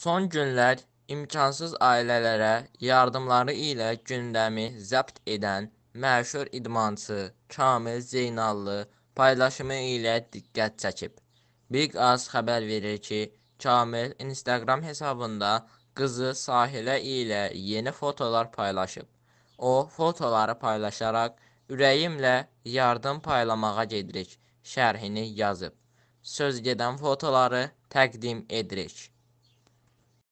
Son günlər imkansız ailələrə yardımları ilə gündəmi zəbt edən məşhur idmançı Kamil Zeynallı paylaşımı ilə diqqət çəkib. Big Az xəbər verir ki, Kamil Instagram hesabında qızı Sahilə ilə yeni fotolar paylaşıb. O fotoları paylaşaraq ürəyimlə yardım paylamağa gedirik şərhini yazıb. Söz gedən fotoları təqdim edirik.